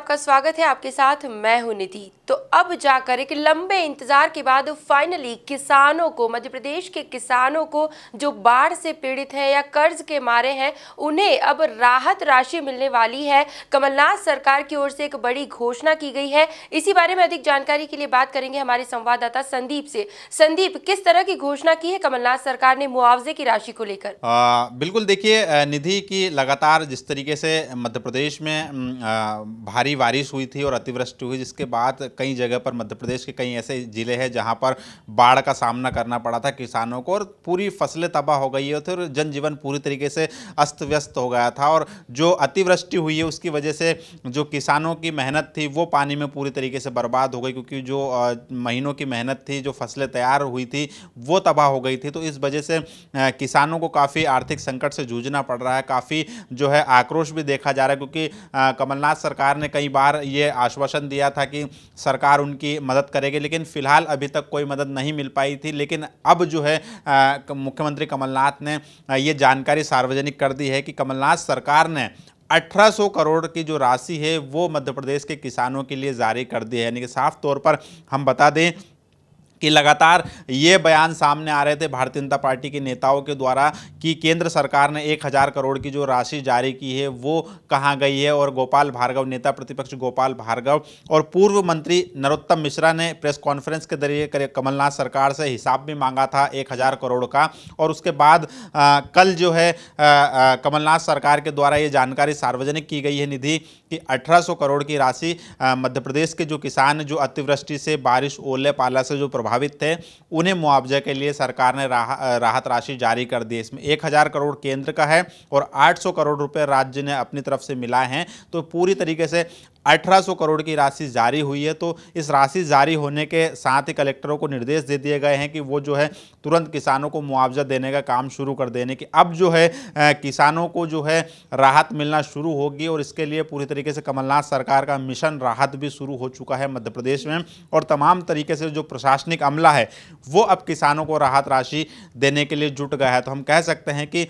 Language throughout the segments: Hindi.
आपका स्वागत है आपके साथ मैं हूं निधि तो अब जाकर एक लंबे इंतजार के बाद फाइनली किसानों को मध्य प्रदेश के किसानों को जो बाढ़ से पीड़ित हैं या कर्ज के मारे हैं उन्हें अब राहत राशि मिलने वाली है कमलनाथ सरकार की ओर से एक बड़ी घोषणा की गई है इसी बारे में अधिक जानकारी के लिए बात करेंगे हमारे संवाददाता संदीप से संदीप किस तरह की घोषणा की है कमलनाथ सरकार ने मुआवजे की राशि को लेकर बिल्कुल देखिए निधि की लगातार जिस तरीके से मध्य प्रदेश में भारी भारी बारिश हुई थी और अतिवृष्टि हुई जिसके बाद कई जगह पर मध्य प्रदेश के कई ऐसे ज़िले हैं जहां पर बाढ़ का सामना करना पड़ा था किसानों को और पूरी फसलें तबाह हो गई थी और जनजीवन पूरी तरीके से अस्त व्यस्त हो गया था और जो अतिवृष्टि हुई है उसकी वजह से जो किसानों की मेहनत थी वो पानी में पूरी तरीके से बर्बाद हो गई क्योंकि जो महीनों की मेहनत थी जो फसलें तैयार हुई थी वो तबाह हो गई थी तो इस वजह से किसानों को काफ़ी आर्थिक संकट से जूझना पड़ रहा है काफ़ी जो है आक्रोश भी देखा जा रहा है क्योंकि कमलनाथ सरकार ने कई बार ये आश्वासन दिया था कि सरकार उनकी मदद करेगी लेकिन फ़िलहाल अभी तक कोई मदद नहीं मिल पाई थी लेकिन अब जो है मुख्यमंत्री कमलनाथ ने ये जानकारी सार्वजनिक कर दी है कि कमलनाथ सरकार ने 1800 करोड़ की जो राशि है वो मध्य प्रदेश के किसानों के लिए जारी कर दी है यानी कि साफ तौर पर हम बता दें कि लगातार ये बयान सामने आ रहे थे भारतीय जनता पार्टी के नेताओं के द्वारा कि केंद्र सरकार ने एक हज़ार करोड़ की जो राशि जारी की है वो कहाँ गई है और गोपाल भार्गव नेता प्रतिपक्ष गोपाल भार्गव और पूर्व मंत्री नरोत्तम मिश्रा ने प्रेस कॉन्फ्रेंस के जरिए कमलनाथ सरकार से हिसाब भी मांगा था एक हज़ार करोड़ का और उसके बाद आ, कल जो है कमलनाथ सरकार के द्वारा ये जानकारी सार्वजनिक की गई है निधि कि अठारह करोड़ की राशि मध्य प्रदेश के जो किसान जो अतिवृष्टि से बारिश ओले पाला से जो प्रभावित थे उन्हें मुआवजे के लिए सरकार ने राह, राहत राशि जारी कर दी इसमें एक हज़ार करोड़ केंद्र का है और 800 करोड़ रुपए राज्य ने अपनी तरफ से मिलाए हैं तो पूरी तरीके से 1800 करोड़ की राशि जारी हुई है तो इस राशि जारी होने के साथ ही कलेक्टरों को निर्देश दे दिए गए हैं कि वो जो है तुरंत किसानों को मुआवजा देने का काम शुरू कर देने की अब जो है किसानों को जो है राहत मिलना शुरू होगी और इसके लिए पूरी तरीके से कमलनाथ सरकार का मिशन राहत भी शुरू हो चुका है मध्य प्रदेश में और तमाम तरीके से जो प्रशासनिक अमला है वो अब किसानों को राहत राशि देने के लिए जुट गया है तो हम कह सकते हैं कि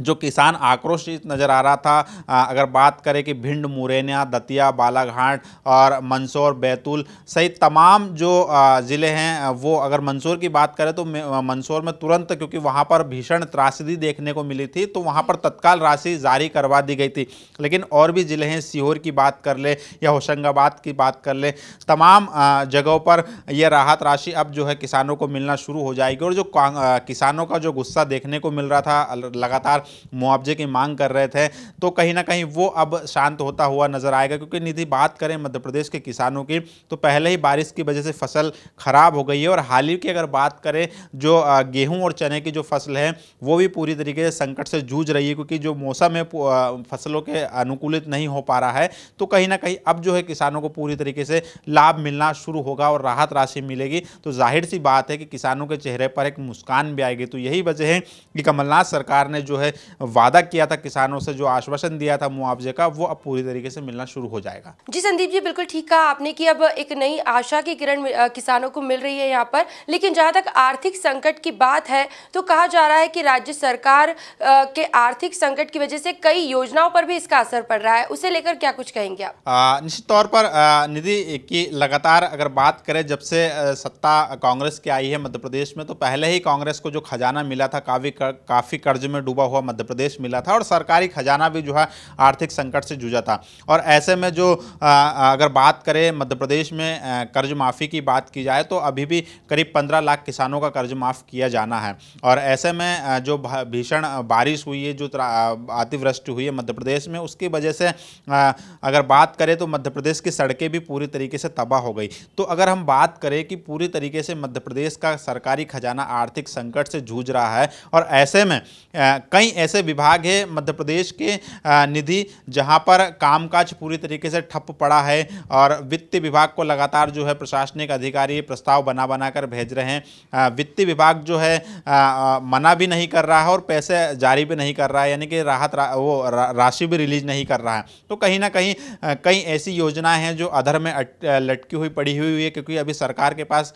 जो किसान आक्रोशित नज़र आ रहा था अगर बात करें कि भिंड मुरैना दतिया बालाघाट और मंदसौर बैतूल सहित तमाम जो ज़िले हैं वो अगर मंदसौर की बात करें तो मंदसौर में तुरंत क्योंकि वहाँ पर भीषण त्रासदी देखने को मिली थी तो वहाँ पर तत्काल राशि जारी करवा दी गई थी लेकिन और भी ज़िले हैं सीहोर की बात कर ले या होशंगाबाद की बात कर ले तमाम जगहों पर यह राहत राशि अब जो है किसानों को मिलना शुरू हो जाएगी और जो किसानों का जो गुस्सा देखने को मिल रहा था लगातार मुआवजे की मांग कर रहे थे तो कहीं ना कहीं वो अब शांत होता हुआ नजर आएगा क्योंकि निधि बात करें मध्य प्रदेश के किसानों की तो पहले ही बारिश की वजह से फसल खराब हो गई है और हाल ही की अगर बात करें जो गेहूं और चने की जो फसल है वो भी पूरी तरीके से संकट से जूझ रही है क्योंकि जो मौसम है फसलों के अनुकूलित नहीं हो पा रहा है तो कहीं ना कहीं अब जो है किसानों को पूरी तरीके से लाभ मिलना शुरू होगा और राहत राशि मिलेगी तो जाहिर सी बात है कि किसानों के चेहरे पर एक मुस्कान भी आएगी तो यही वजह है कि कमलनाथ सरकार ने जो है वादा किया था किसानों से जो आश्वासन दिया था मुआवजे का वो अब पूरी तरीके से मिलना शुरू हो जाएगा जी संदीप जी बिल्कुल ठीक कहा आपने की अब एक नई आशा की किरण किसानों को मिल रही है यहाँ पर लेकिन जहाँ तक आर्थिक संकट की बात है तो कहा जा रहा है कि राज्य सरकार के आर्थिक संकट की वजह से कई योजनाओं पर भी इसका असर पड़ रहा है उसे लेकर क्या कुछ कहेंगे आप निश्चित तौर पर निधि की लगातार अगर बात करें जब से सत्ता कांग्रेस की आई है मध्य प्रदेश में तो पहले ही कांग्रेस को जो खजाना मिला था काफी कर, काफ़ी कर्ज में डूबा हुआ मध्य प्रदेश मिला था और सरकारी खजाना भी जो है आर्थिक संकट से जूझा था और ऐसे में जो अगर बात करें मध्य प्रदेश में कर्ज माफ़ी की बात की जाए तो अभी भी करीब पंद्रह लाख किसानों का कर्ज माफ़ किया जाना है और ऐसे में जो भीषण बारिश हुई है जो अतिवृष्टि हुई है मध्य प्रदेश में उसकी वजह से अगर बात करें तो मध्य प्रदेश की सड़कें भी पूरी तरीके से तबाह हो गई तो अगर हम बात करें कि पूरी तरीके से मध्य प्रदेश का सरकारी खजाना आर्थिक संकट से जूझ रहा है और ऐसे में कई कई ऐसे विभाग है मध्य प्रदेश के निधि जहां पर कामकाज पूरी तरीके से ठप पड़ा है और वित्त विभाग को लगातार जो है प्रशासनिक अधिकारी प्रस्ताव बना बना कर भेज रहे हैं वित्त विभाग जो है मना भी नहीं कर रहा है और पैसे जारी भी नहीं कर रहा है यानी कि राहत रा, वो रा, राशि भी रिलीज नहीं कर रहा है तो कहीं ना कहीं कई ऐसी योजनाएं हैं जो अधर में लटकी हुई पड़ी हुई है क्योंकि अभी सरकार के पास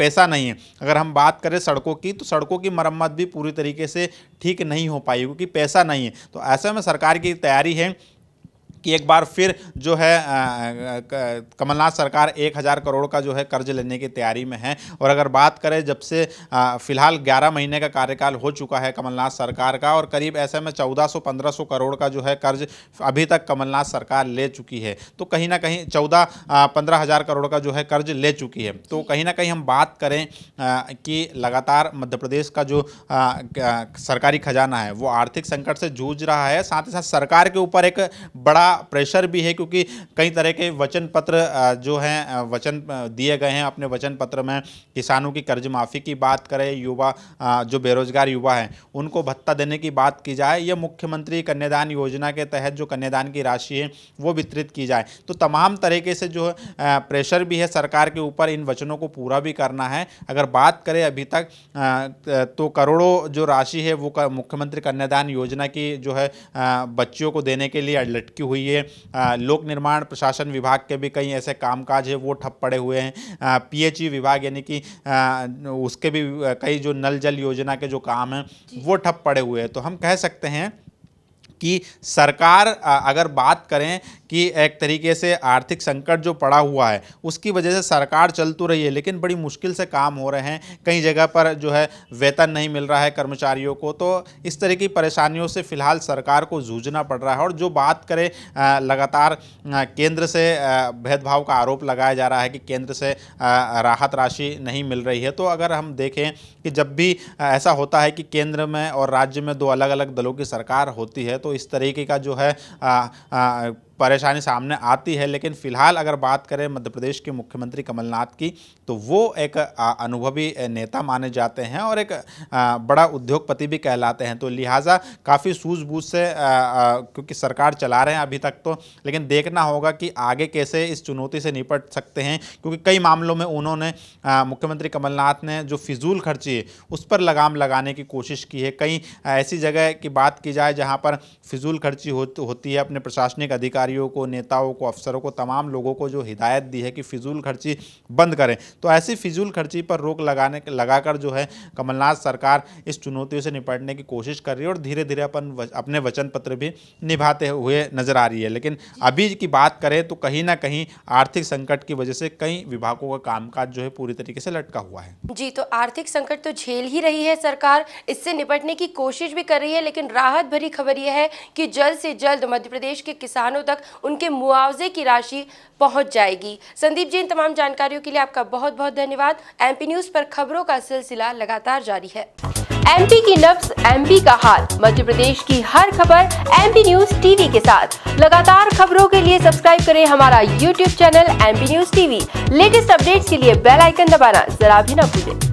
पैसा नहीं है अगर हम बात करें सड़कों की तो सड़कों की मरम्मत भी पूरी तरीके से ठीक नहीं हो पाई क्योंकि पैसा नहीं है तो ऐसे में सरकार की तैयारी है कि एक बार फिर जो है कमलनाथ सरकार एक हज़ार करोड़ का जो है कर्ज लेने की तैयारी में है और अगर बात करें जब से फिलहाल ग्यारह महीने का कार्यकाल हो चुका है कमलनाथ सरकार का और करीब ऐसे में चौदह सौ पंद्रह सौ करोड़ का जो है कर्ज अभी तक कमलनाथ सरकार ले चुकी है तो कहीं ना कहीं चौदह पंद्रह हज़ार करोड़ का जो है कर्ज ले चुकी है तो कहीं ना कहीं हम बात करें कि लगातार मध्य प्रदेश का जो सरकारी खजाना है वो आर्थिक संकट से जूझ रहा है साथ ही साथ सरकार के ऊपर एक बड़ा प्रेशर भी है क्योंकि कई तरह के वचन पत्र जो हैं वचन दिए गए हैं अपने वचन पत्र में किसानों की कर्ज माफ़ी की बात करें युवा जो बेरोजगार युवा हैं उनको भत्ता देने की बात की जाए या मुख्यमंत्री कन्यादान योजना के तहत जो कन्यादान की राशि है वो वितरित की जाए तो तमाम तरीके से जो प्रेशर भी है सरकार के ऊपर इन वचनों को पूरा भी करना है अगर बात करें अभी तक तो करोड़ों जो राशि है वो मुख्यमंत्री कन्यादान योजना की जो है बच्चियों को देने के लिए लटकी हुई हुई है लोक निर्माण प्रशासन विभाग के भी कई ऐसे कामकाज है वो ठप पड़े हुए हैं पीएचई विभाग यानी कि उसके भी कई जो नल जल योजना के जो काम हैं वो ठप पड़े हुए हैं तो हम कह सकते हैं कि सरकार अगर बात करें कि एक तरीके से आर्थिक संकट जो पड़ा हुआ है उसकी वजह से सरकार चल तो रही है लेकिन बड़ी मुश्किल से काम हो रहे हैं कई जगह पर जो है वेतन नहीं मिल रहा है कर्मचारियों को तो इस तरह की परेशानियों से फिलहाल सरकार को जूझना पड़ रहा है और जो बात करें लगातार केंद्र से भेदभाव का आरोप लगाया जा रहा है कि केंद्र से राहत राशि नहीं मिल रही है तो अगर हम देखें कि जब भी ऐसा होता है कि केंद्र में और राज्य में दो अलग अलग दलों की सरकार होती है तो इस तरीके का जो है परेशानी सामने आती है लेकिन फिलहाल अगर बात करें मध्य प्रदेश के मुख्यमंत्री कमलनाथ की तो वो एक अनुभवी नेता माने जाते हैं और एक बड़ा उद्योगपति भी कहलाते हैं तो लिहाजा काफ़ी सूझबूझ से क्योंकि सरकार चला रहे हैं अभी तक तो लेकिन देखना होगा कि आगे कैसे इस चुनौती से निपट सकते हैं क्योंकि कई मामलों में उन्होंने मुख्यमंत्री कमलनाथ ने जो फिजूल खर्ची है उस पर लगाम लगाने की कोशिश की है कई ऐसी जगह की बात की जाए जहाँ पर फिजूल खर्ची होती है अपने प्रशासनिक अधिकारी अधिकारियों को नेताओं को अफसरों को तमाम लोगों को जो हिदायत दी है कि फिजूल खर्ची बंद करें तो ऐसी फिजूल खर्ची पर रोक लगाने लगाकर जो है कमलनाथ सरकार इस चुनौतियों से निपटने की कोशिश कर रही है और धीरे धीरे अपन अपने वचन पत्र भी निभाते हुए नजर आ रही है लेकिन अभी की बात करें तो कहीं ना कहीं आर्थिक संकट की वजह से कई विभागों का कामकाज जो है पूरी तरीके से लटका हुआ है जी तो आर्थिक संकट तो झेल ही रही है सरकार इससे निपटने की कोशिश भी कर रही है लेकिन राहत भरी खबर यह है कि जल्द से जल्द मध्य प्रदेश के किसानों तक तक उनके मुआवजे की राशि पहुंच जाएगी संदीप जी इन तमाम जानकारियों के लिए आपका बहुत बहुत धन्यवाद एमपी न्यूज पर खबरों का सिलसिला लगातार जारी है एमपी की नब्स एमपी का हाल मध्य प्रदेश की हर खबर एमपी न्यूज टीवी के साथ लगातार खबरों के लिए सब्सक्राइब करें हमारा YouTube channel MP news TV latest updates के लिए बेल आइकन दबाना जरा भी ना भूलें